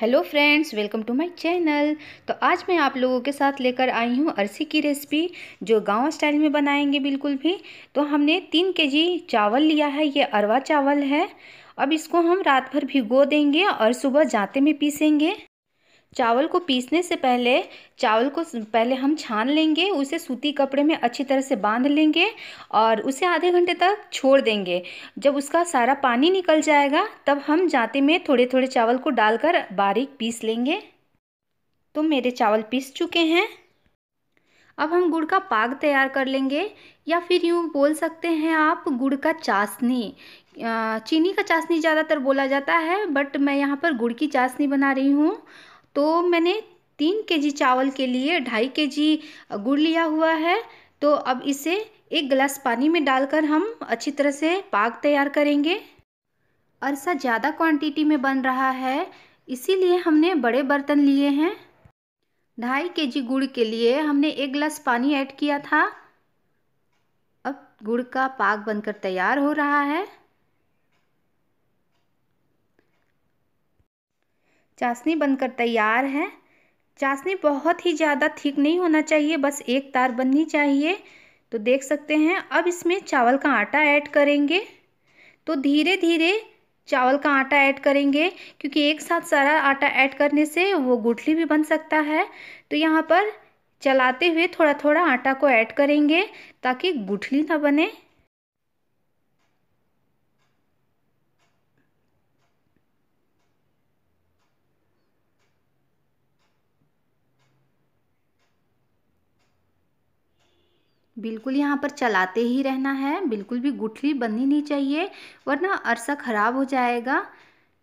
hello friends welcome to my channel तो आज मैं आप लोगों के साथ लेकर आई हूँ अरसी की रेसिपी जो गांव स्टाइल में बनाएंगे बिल्कुल भी तो हमने तीन केजी चावल लिया है ये अरवा चावल है अब इसको हम रात भर भिगो देंगे और सुबह जाते में पीसेंगे चावल को पीसने से पहले चावल को पहले हम छान लेंगे उसे सूती कपड़े में अच्छी तरह से बांध लेंगे और उसे आधे घंटे तक छोड़ देंगे जब उसका सारा पानी निकल जाएगा तब हम जाते में थोड़े थोड़े चावल को डालकर बारीक पीस लेंगे तो मेरे चावल पीस चुके हैं अब हम गुड़ का पाग तैयार कर लेंगे या फिर यूँ बोल सकते हैं आप गुड़ का चाशनी चीनी का चाशनी ज़्यादातर बोला जाता है बट मैं यहाँ पर गुड़ की चाशनी बना रही हूँ तो मैंने तीन के जी चावल के लिए ढाई के जी गुड़ लिया हुआ है तो अब इसे एक गिलास पानी में डालकर हम अच्छी तरह से पाक तैयार करेंगे अरसा ज़्यादा क्वांटिटी में बन रहा है इसीलिए हमने बड़े बर्तन लिए हैं ढाई के जी गुड़ के लिए हमने एक गिलास पानी ऐड किया था अब गुड़ का पाक बनकर तैयार हो रहा है चाशनी बनकर तैयार है चाशनी बहुत ही ज़्यादा ठीक नहीं होना चाहिए बस एक तार बननी चाहिए तो देख सकते हैं अब इसमें चावल का आटा ऐड करेंगे तो धीरे धीरे चावल का आटा ऐड करेंगे क्योंकि एक साथ सारा आटा ऐड करने से वो गुठली भी बन सकता है तो यहाँ पर चलाते हुए थोड़ा थोड़ा आटा को ऐड करेंगे ताकि गुठली ना बने बिल्कुल यहाँ पर चलाते ही रहना है बिल्कुल भी गुठली बननी नहीं चाहिए वरना अरसा ख़राब हो जाएगा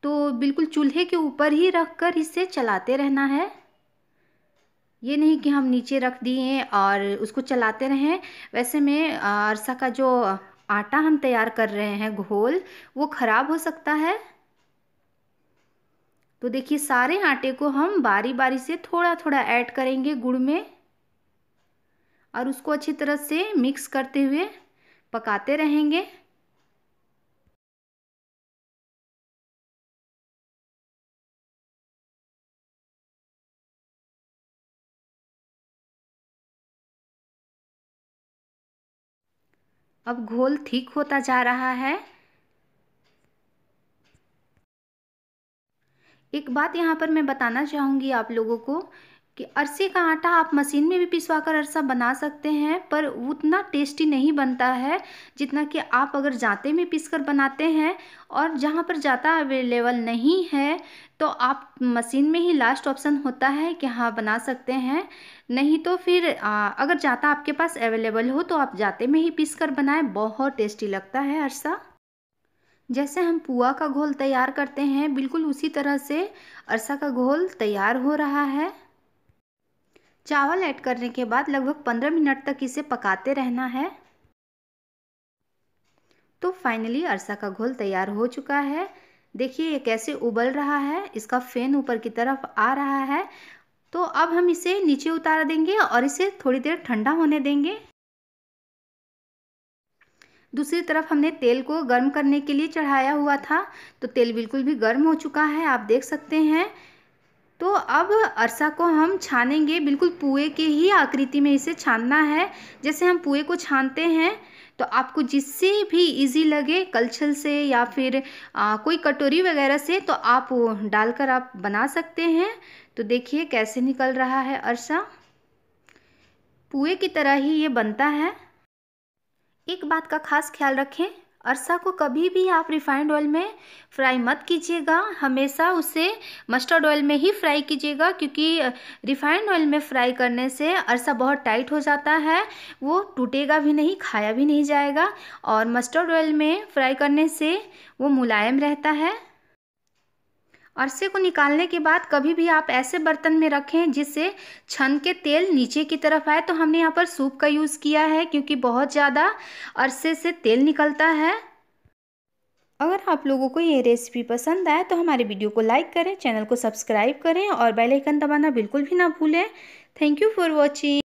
तो बिल्कुल चूल्हे के ऊपर ही रख कर इसे चलाते रहना है ये नहीं कि हम नीचे रख दिए और उसको चलाते रहें वैसे में अरसा का जो आटा हम तैयार कर रहे हैं घोल वो ख़राब हो सकता है तो देखिए सारे आटे को हम बारी बारी से थोड़ा थोड़ा ऐड करेंगे गुड़ में और उसको अच्छी तरह से मिक्स करते हुए पकाते रहेंगे अब घोल ठीक होता जा रहा है एक बात यहाँ पर मैं बताना चाहूँगी आप लोगों को कि अरसे का आटा आप मशीन में भी पिसवा कर अरसा बना सकते हैं पर उतना टेस्टी नहीं बनता है जितना कि आप अगर जाते में पीस कर बनाते हैं और जहाँ पर जाता अवेलेबल नहीं है तो आप मशीन में ही लास्ट ऑप्शन होता है कि हाँ बना सकते हैं नहीं तो फिर आ, अगर जाता आपके पास अवेलेबल हो तो आप जाते में ही पीस कर बनाएं बहुत टेस्टी लगता है अरसा जैसे हम पुआ का घोल तैयार करते हैं बिल्कुल उसी तरह से अरसा का घोल तैयार हो रहा है चावल ऐड करने के बाद लगभग पंद्रह मिनट तक इसे पकाते रहना है तो फाइनली अरसा का घोल तैयार हो चुका है देखिए ये कैसे उबल रहा है इसका फैन ऊपर की तरफ आ रहा है तो अब हम इसे नीचे उतार देंगे और इसे थोड़ी देर ठंडा होने देंगे दूसरी तरफ हमने तेल को गर्म करने के लिए चढ़ाया हुआ था तो तेल बिल्कुल भी गर्म हो चुका है आप देख सकते हैं तो अब अरसा को हम छानेंगे बिल्कुल पुए के ही आकृति में इसे छानना है जैसे हम पुए को छानते हैं तो आपको जिससे भी इजी लगे कलछल से या फिर आ, कोई कटोरी वगैरह से तो आप डालकर आप बना सकते हैं तो देखिए कैसे निकल रहा है अरसा पुए की तरह ही ये बनता है एक बात का खास ख्याल रखें अरसा को कभी भी आप रिफाइंड ऑयल में फ्राई मत कीजिएगा हमेशा उसे मस्टर्ड ऑयल में ही फ्राई कीजिएगा क्योंकि रिफाइंड ऑयल में फ्राई करने से अरसा बहुत टाइट हो जाता है वो टूटेगा भी नहीं खाया भी नहीं जाएगा और मस्टर्ड ऑयल में फ्राई करने से वो मुलायम रहता है अरसे को निकालने के बाद कभी भी आप ऐसे बर्तन में रखें जिससे छन के तेल नीचे की तरफ आए तो हमने यहाँ पर सूप का यूज़ किया है क्योंकि बहुत ज़्यादा अरसे से तेल निकलता है अगर आप लोगों को ये रेसिपी पसंद आए तो हमारे वीडियो को लाइक करें चैनल को सब्सक्राइब करें और बेल आइकन दबाना बिल्कुल भी ना भूलें थैंक यू फॉर वॉचिंग